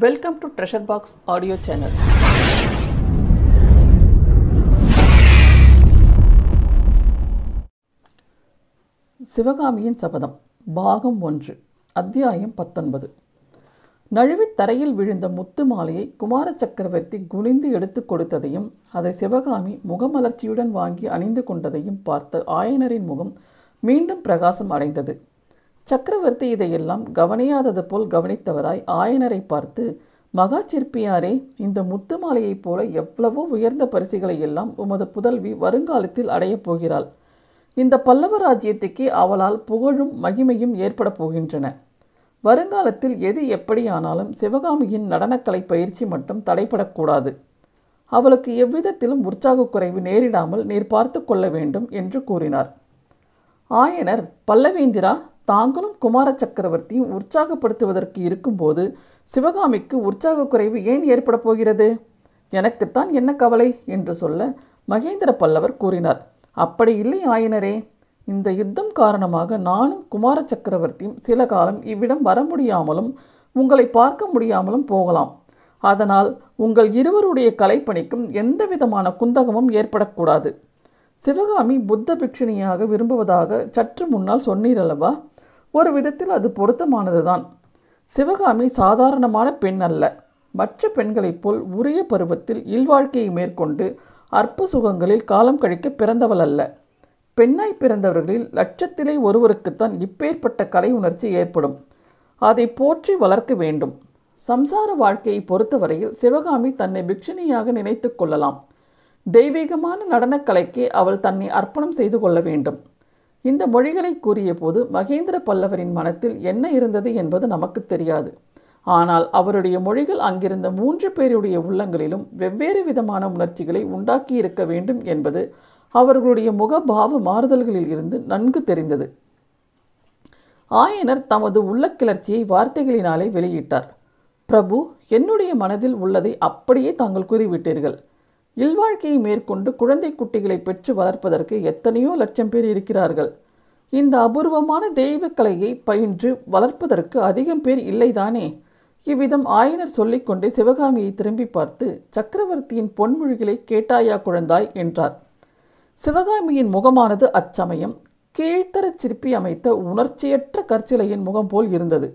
welcome to treasure box audio channel சிவகாமியின் சபதம் பாகம் ஒன்று அத்தியாயம் பத்தொன்பது நழுவி தரையில் விழுந்த முத்து மாலையை குமார சக்கரவர்த்தி குனிந்து எடுத்து கொடுத்ததையும் அதை சிவகாமி முகமலர்ச்சியுடன் வாங்கி அணிந்து கொண்டதையும் பார்த்த ஆயனரின் முகம் மீண்டும் பிரகாசம் அடைந்தது சக்கரவர்த்தி இதையெல்லாம் கவனியாதது போல் கவனித்தவராய் ஆயனரை பார்த்து மகா சிற்பியாரே இந்த முத்து மாலையைப் போல எவ்வளவோ உயர்ந்த பரிசுகளை எல்லாம் உமது புதல்வி வருங்காலத்தில் அடையப் போகிறாள் இந்த பல்லவ ராஜ்யத்துக்கே அவளால் புகழும் மகிமையும் ஏற்பட போகின்றன வருங்காலத்தில் எது எப்படியானாலும் சிவகாமியின் நடனக்கலை பயிற்சி மட்டும் தடைபடக்கூடாது அவளுக்கு எவ்விதத்திலும் உற்சாக குறைவு நேரிடாமல் நீர் பார்த்து கொள்ள வேண்டும் என்று கூறினார் ஆயனர் பல்லவேந்திரா தாங்களும் குமார சக்கரவர்த்தியும் உற்சாகப்படுத்துவதற்கு இருக்கும்போது சிவகாமிக்கு உற்சாக குறைவு ஏன் ஏற்பட போகிறது எனக்குத்தான் என்ன கவலை என்று சொல்ல மகேந்திர பல்லவர் கூறினார் அப்படி இல்லை ஆயினரே இந்த யுத்தம் காரணமாக நானும் குமார சக்கரவர்த்தியும் சில காலம் இவ்விடம் வர முடியாமலும் உங்களை பார்க்க முடியாமலும் போகலாம் அதனால் உங்கள் இருவருடைய கலைப்பணிக்கும் எந்த விதமான குந்தகமும் ஏற்படக்கூடாது சிவகாமி புத்த பிக்ஷுணியாக விரும்புவதாக சற்று முன்னால் சொன்னீரல்லவா ஒரு விதத்தில் அது பொருத்தமானது தான் சிவகாமி சாதாரணமான பெண் அல்ல மற்ற பெண்களைப் போல் உரிய பருவத்தில் இல்வாழ்க்கையை மேற்கொண்டு அற்ப சுகங்களில் காலம் கழிக்க பிறந்தவள் அல்ல பெண்ணாய் பிறந்தவர்களில் லட்சத்திலே ஒருவருக்குத்தான் இப்பேற்பட்ட கலை உணர்ச்சி ஏற்படும் அதை போற்றி வளர்க்க வேண்டும் சம்சார வாழ்க்கையை பொறுத்தவரையில் சிவகாமி தன்னை பிக்ஷுனியாக நினைத்து கொள்ளலாம் தெய்வீகமான நடனக்கலைக்கு அவள் தன்னை அர்ப்பணம் செய்து கொள்ள வேண்டும் இந்த மொழிகளை கூறிய போது மகேந்திர பல்லவரின் மனத்தில் என்ன இருந்தது என்பது நமக்கு தெரியாது ஆனால் அவருடைய மொழிகள் அங்கிருந்த மூன்று பேருடைய உள்ளங்களிலும் வெவ்வேறு விதமான உணர்ச்சிகளை உண்டாக்கி இருக்க வேண்டும் என்பது அவர்களுடைய முகபாவ மாறுதல்களில் இருந்து நன்கு தெரிந்தது ஆயனர் தமது உள்ள கிளர்ச்சியை வார்த்தைகளினாலே வெளியிட்டார் பிரபு என்னுடைய மனதில் உள்ளதை அப்படியே தாங்கள் கூறிவிட்டீர்கள் இல்வாழ்க்கையை மேற்கொண்டு குழந்தை குட்டிகளை பெற்று வளர்ப்பதற்கு எத்தனையோ லட்சம் பேர் இருக்கிறார்கள் இந்த அபூர்வமான தெய்வக்கலையை பயின்று வளர்ப்பதற்கு அதிகம் பேர் இல்லைதானே இவ்விதம் ஆயனர் சொல்லிக்கொண்டே சிவகாமியை திரும்பி பார்த்து சக்கரவர்த்தியின் பொன்மொழிகளை கேட்டாயா குழந்தாய் என்றார் சிவகாமியின் முகமானது அச்சமயம் கீழ்த்தரச் சிற்பி அமைத்த உணர்ச்சியற்ற கற்சிலையின் முகம் போல் இருந்தது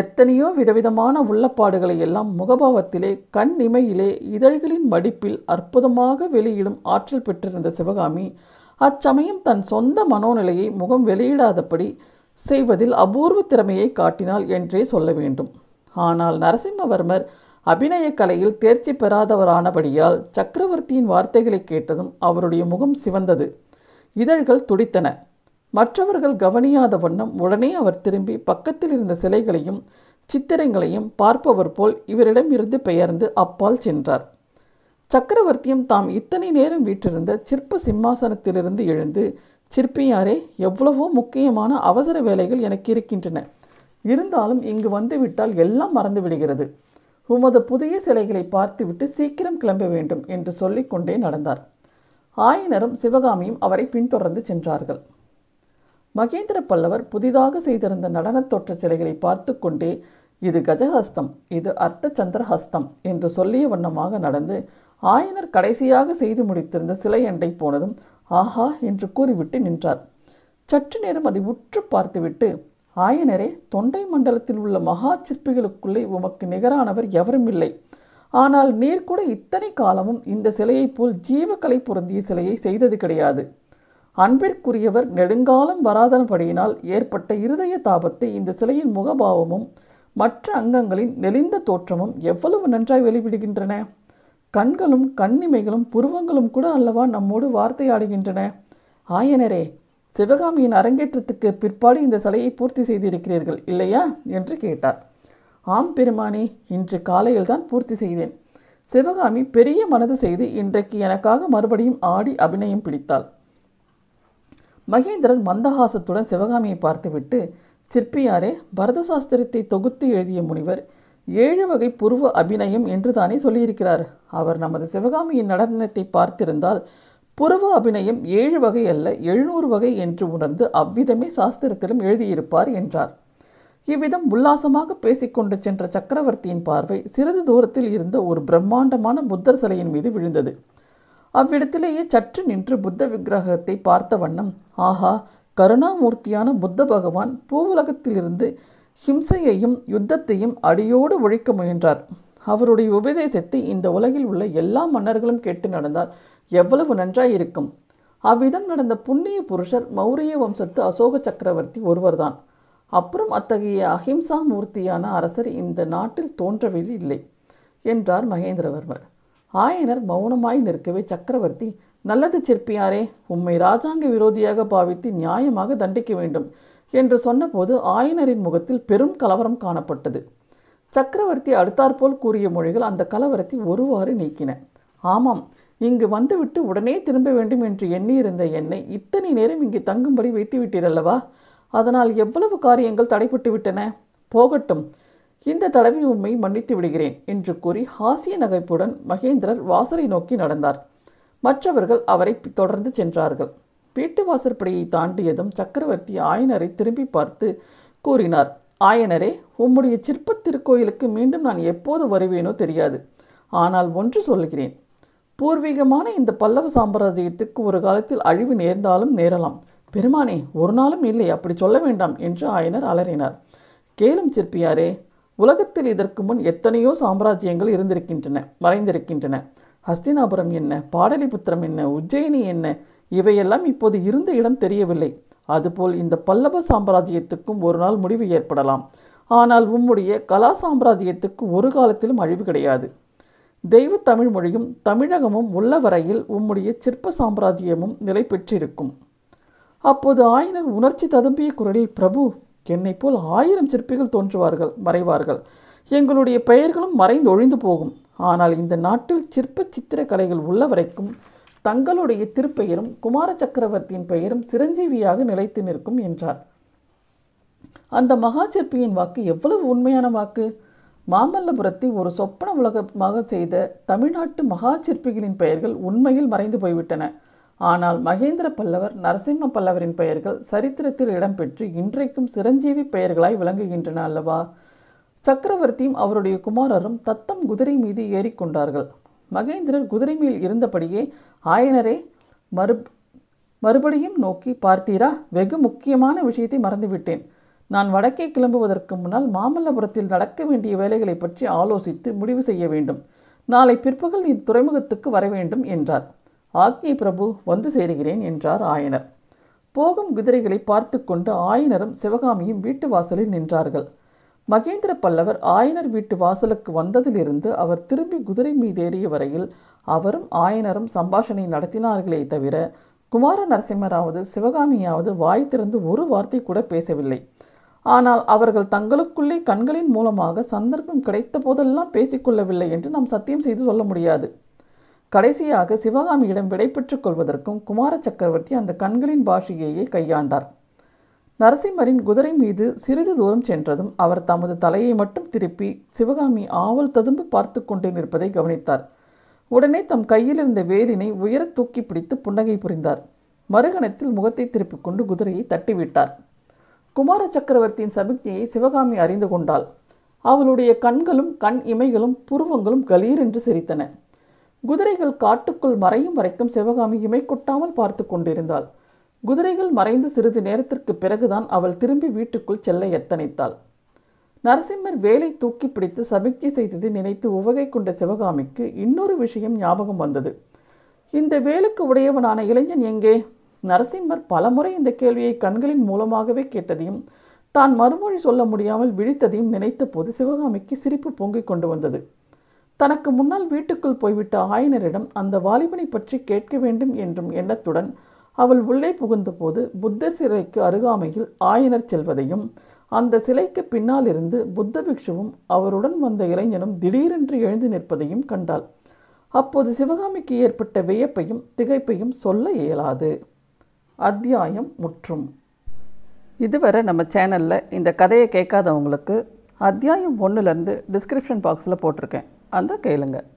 எத்தனையோ விதவிதமான உள்ளப்பாடுகளை எல்லாம் முகபாவத்திலே கண் இமையிலே இதழ்களின் மடிப்பில் அற்புதமாக வெளியிடும் ஆற்றல் பெற்றிருந்த சிவகாமி அச்சமயம் தன் சொந்த மனோநிலையை முகம் வெளியிடாதபடி செய்வதில் அபூர்வ திறமையை காட்டினாள் என்றே சொல்ல வேண்டும் ஆனால் நரசிம்மவர்மர் அபிநய கலையில் தேர்ச்சி பெறாதவரானபடியால் சக்கரவர்த்தியின் வார்த்தைகளை கேட்டதும் அவருடைய முகம் சிவந்தது இதழ்கள் துடித்தன மற்றவர்கள் கவனியாத வண்ணம் உடனே அவர் திரும்பி பக்கத்தில் இருந்த சிலைகளையும் சித்திரங்களையும் பார்ப்பவர் போல் இவரிடமிருந்து பெயர்ந்து அப்பால் சென்றார் சக்கரவர்த்தியும் தாம் இத்தனை நேரம் வீற்றிருந்த சிற்ப சிம்மாசனத்திலிருந்து எழுந்து சிற்பியாரே எவ்வளவோ முக்கியமான அவசர வேலைகள் எனக்கு இருக்கின்றன இருந்தாலும் இங்கு வந்துவிட்டால் எல்லாம் மறந்து விடுகிறது உமது புதிய சிலைகளை பார்த்துவிட்டு சீக்கிரம் கிளம்ப வேண்டும் என்று சொல்லிக்கொண்டே நடந்தார் ஆயினரும் சிவகாமியும் அவரை பின்தொடர்ந்து சென்றார்கள் மகேந்திர பல்லவர் புதிதாக செய்திருந்த நடனத் தோற்ற சிலைகளை பார்த்து கொண்டே இது கஜஹஸ்தம் இது அர்த்த சந்திரஹஸ்தம் என்று சொல்லிய வண்ணமாக நடந்து ஆயனர் கடைசியாக செய்து முடித்திருந்த சிலை அண்டை போனதும் ஆஹா என்று கூறிவிட்டு நின்றார் சற்று நேரம் அதை உற்று பார்த்துவிட்டு ஆயனரே தொண்டை மண்டலத்தில் உள்ள மகா சிற்பிகளுக்குள்ளே உமக்கு நிகரானவர் எவரும் இல்லை ஆனால் நீர் கூட இத்தனை காலமும் இந்த சிலையைப் போல் ஜீவக்கலை பொருந்திய சிலையை செய்தது கிடையாது அன்பிற்குரியவர் நெடுங்காலம் வராதன்படியினால் ஏற்பட்ட இருதய தாபத்தை இந்த சிலையின் முகபாவமும் மற்ற அங்கங்களின் நெளிந்த தோற்றமும் எவ்வளவு நன்றாய் வெளிவிடுகின்றன கண்களும் கண்ணிமைகளும் புருவங்களும் கூட அல்லவா நம்மோடு வார்த்தையாடுகின்றன ஆயனரே சிவகாமியின் அரங்கேற்றத்துக்கு பிற்பாடு இந்த சிலையை பூர்த்தி செய்திருக்கிறீர்கள் இல்லையா என்று கேட்டார் ஆம் பெருமானே இன்று காலையில் தான் பூர்த்தி செய்தேன் சிவகாமி பெரிய மனது செய்து இன்றைக்கு எனக்காக மறுபடியும் ஆடி அபிநயம் பிடித்தாள் மகேந்திரன் மந்தஹாசத்துடன் சிவகாமியை பார்த்துவிட்டு சிற்பியாரே பரத சாஸ்திரத்தை தொகுத்து எழுதிய முனிவர் ஏழு வகை புருவ அபிநயம் என்று தானே சொல்லியிருக்கிறார் அவர் நமது சிவகாமியின் நடனத்தை பார்த்திருந்தால் புருவ அபிநயம் ஏழு வகை அல்ல எழுநூறு வகை என்று உணர்ந்து அவ்விதமே சாஸ்திரத்திலும் எழுதியிருப்பார் என்றார் இவ்விதம் உல்லாசமாக பேசிக்கொண்டு சென்ற சக்கரவர்த்தியின் பார்வை சிறிது தூரத்தில் இருந்த ஒரு பிரம்மாண்டமான புத்தர் சிலையின் மீது விழுந்தது அவ்விடத்திலேயே சற்று நின்று புத்த விக்கிரகத்தை பார்த்த வண்ணம் ஆஹா கருணாமூர்த்தியான புத்த பகவான் பூவுலகத்திலிருந்து ஹிம்சையையும் யுத்தத்தையும் அடியோடு ஒழிக்க முயன்றார் அவருடைய உபதேசத்தை இந்த உலகில் உள்ள எல்லா மன்னர்களும் கேட்டு நடந்தால் எவ்வளவு நன்றாயிருக்கும் அவ்விதம் நடந்த புண்ணிய புருஷர் மௌரிய வம்சத்து அசோக சக்கரவர்த்தி ஒருவர்தான் அப்புறம் அத்தகைய அஹிம்சா மூர்த்தியான அரசர் இந்த நாட்டில் தோன்றவில்லை இல்லை என்றார் மகேந்திரவர்மர் ஆயனர் மௌனமாய் நிற்கவே சக்கரவர்த்தி நல்லது சிற்பியாரே உம்மை ராஜாங்க விரோதியாக பாவித்து நியாயமாக தண்டிக்க வேண்டும் என்று சொன்னபோது ஆயனரின் முகத்தில் பெரும் கலவரம் காணப்பட்டது சக்கரவர்த்தி அடுத்தாற்போல் கூறிய மொழிகள் அந்த கலவரத்தை ஒருவாறு நீக்கின ஆமாம் இங்கு வந்துவிட்டு உடனே திரும்ப வேண்டும் என்று எண்ணியிருந்த என்னை இத்தனை நேரம் இங்கு தங்கும்படி வைத்துவிட்டீரல்லவா அதனால் எவ்வளவு காரியங்கள் தடைப்பட்டு விட்டன போகட்டும் இந்த தடவை உண்மை மன்னித்து விடுகிறேன் என்று கூறி ஹாசிய நகைப்புடன் மகேந்திரர் வாசலை நோக்கி நடந்தார் மற்றவர்கள் அவரை தொடர்ந்து சென்றார்கள் வீட்டு வாசற்படியை தாண்டியதும் சக்கரவர்த்தி ஆயனரை திரும்பி பார்த்து கூறினார் ஆயனரே உம்முடைய சிற்பத் திருக்கோயிலுக்கு மீண்டும் நான் எப்போது வருவேனோ தெரியாது ஆனால் ஒன்று சொல்கிறேன் பூர்வீகமான இந்த பல்லவ சாம்பிரதாயத்துக்கு ஒரு காலத்தில் அழிவு நேர்ந்தாலும் நேரலாம் பெருமானே ஒரு நாளும் இல்லை அப்படி சொல்ல வேண்டாம் என்று ஆயனர் அலறினார் கேளும் சிற்பியாரே உலகத்தில் இதற்கு முன் எத்தனையோ சாம்ராஜ்யங்கள் இருந்திருக்கின்றன மறைந்திருக்கின்றன ஹஸ்தினாபுரம் என்ன பாடலிபுத்திரம் என்ன உஜ்ஜயினி என்ன இவையெல்லாம் இப்போது இருந்த இடம் தெரியவில்லை அதுபோல் இந்த பல்லவ சாம்ராஜ்யத்துக்கும் ஒரு நாள் முடிவு ஏற்படலாம் ஆனால் உம்முடைய கலா சாம்ராஜ்யத்துக்கு ஒரு காலத்திலும் அழிவு கிடையாது தெய்வ தமிழ் மொழியும் தமிழகமும் உள்ள வரையில் உம்முடைய சிற்ப சாம்ராஜ்யமும் நிலை பெற்றிருக்கும் அப்போது ஆயினர் உணர்ச்சி ததும்பிய குரலில் பிரபு என்னை போல் ஆயிரம் சிற்பிகள் தோன்றுவார்கள் மறைவார்கள் எங்களுடைய பெயர்களும் மறைந்து ஒழிந்து போகும் ஆனால் இந்த நாட்டில் சிற்ப சித்திர கலைகள் உள்ள வரைக்கும் தங்களுடைய திருப்பெயரும் குமார சக்கரவர்த்தியின் பெயரும் சிரஞ்சீவியாக நிலைத்து நிற்கும் என்றார் அந்த மகா சிற்பியின் வாக்கு எவ்வளவு உண்மையான வாக்கு மாமல்லபுரத்தை ஒரு சொப்பன உலகமாக செய்த தமிழ்நாட்டு மகா சிற்பிகளின் பெயர்கள் உண்மையில் மறைந்து போய்விட்டன ஆனால் மகேந்திர பல்லவர் நரசிம்ம பல்லவரின் பெயர்கள் சரித்திரத்தில் இடம்பெற்று இன்றைக்கும் சிரஞ்சீவி பெயர்களாய் விளங்குகின்றன அல்லவா சக்கரவர்த்தியும் அவருடைய குமாரரும் தத்தம் குதிரை மீது ஏறிக்கொண்டார்கள் மகேந்திரர் குதிரை மேல் இருந்தபடியே ஆயனரே மறு மறுபடியும் நோக்கி பார்த்தீரா வெகு முக்கியமான விஷயத்தை மறந்துவிட்டேன் நான் வடக்கே கிளம்புவதற்கு முன்னால் மாமல்லபுரத்தில் நடக்க வேண்டிய வேலைகளை பற்றி ஆலோசித்து முடிவு செய்ய வேண்டும் நாளை பிற்பகல் நீ துறைமுகத்துக்கு வர வேண்டும் என்றார் ஆக்ஞை பிரபு வந்து சேருகிறேன் என்றார் ஆயனர் போகும் குதிரைகளை பார்த்து கொண்டு ஆயனரும் சிவகாமியும் வீட்டு வாசலில் நின்றார்கள் மகேந்திர பல்லவர் ஆயனர் வீட்டு வாசலுக்கு வந்ததிலிருந்து அவர் திரும்பி குதிரை மீதேறிய வரையில் அவரும் ஆயனரும் சம்பாஷணை நடத்தினார்களே தவிர குமார நரசிம்மராவது சிவகாமியாவது வாய் திறந்து ஒரு வார்த்தை கூட பேசவில்லை ஆனால் அவர்கள் தங்களுக்குள்ளே கண்களின் மூலமாக சந்தர்ப்பம் கிடைத்த போதெல்லாம் பேசிக்கொள்ளவில்லை என்று நாம் சத்தியம் செய்து சொல்ல முடியாது கடைசியாக சிவகாமியிடம் விடைபெற்றுக் கொள்வதற்கும் குமார சக்கரவர்த்தி அந்த கண்களின் பாஷையையே கையாண்டார் நரசிம்மரின் குதிரை மீது சிறிது தூரம் சென்றதும் அவர் தமது தலையை மட்டும் திருப்பி சிவகாமி ஆவல் ததும்பு பார்த்து கொண்டே நிற்பதை கவனித்தார் உடனே தம் கையில் இருந்த வேலினை உயர தூக்கி பிடித்து புன்னகை புரிந்தார் மறுகணத்தில் முகத்தை திருப்பிக் கொண்டு குதிரையை தட்டிவிட்டார் குமார சக்கரவர்த்தியின் சமிக்ஞையை சிவகாமி அறிந்து கொண்டாள் அவளுடைய கண்களும் கண் இமைகளும் புருவங்களும் கலீரென்று சிரித்தன குதிரைகள் காட்டுக்குள் மறையும் வரைக்கும் சிவகாமியுமே கொட்டாமல் பார்த்து கொண்டிருந்தாள் குதிரைகள் மறைந்து சிறிது நேரத்திற்கு பிறகுதான் அவள் திரும்பி வீட்டுக்குள் செல்ல எத்தனைத்தாள் நரசிம்மர் வேலை தூக்கி பிடித்து சபிக்ஜை செய்தது நினைத்து உவகை கொண்ட சிவகாமிக்கு இன்னொரு விஷயம் ஞாபகம் வந்தது இந்த வேலுக்கு உடையவனான இளைஞன் எங்கே நரசிம்மர் பலமுறை இந்த கேள்வியை கண்களின் மூலமாகவே கேட்டதையும் தான் மறுமொழி சொல்ல முடியாமல் விழித்ததையும் நினைத்த போது சிவகாமிக்கு சிரிப்பு பொங்கிக் கொண்டு வந்தது தனக்கு முன்னால் வீட்டுக்குள் போய்விட்ட ஆயனரிடம் அந்த வாலிபனை பற்றி கேட்க வேண்டும் என்றும் எண்ணத்துடன் அவள் உள்ளே புகுந்தபோது புத்த சிலைக்கு அருகாமையில் ஆயனர் செல்வதையும் அந்த சிலைக்கு பின்னால் இருந்து புத்த பிக்ஷுவும் அவருடன் வந்த இளைஞனும் திடீரென்று எழுந்து நிற்பதையும் கண்டாள் அப்போது சிவகாமிக்கு ஏற்பட்ட வியப்பையும் திகைப்பையும் சொல்ல இயலாது அத்தியாயம் முற்றும் இதுவரை நம்ம சேனலில் இந்த கதையை கேட்காதவங்களுக்கு அத்தியாயம் ஒன்றுலேருந்து டிஸ்கிரிப்ஷன் பாக்ஸில் போட்டிருக்கேன் அந்த கேளுங்கள்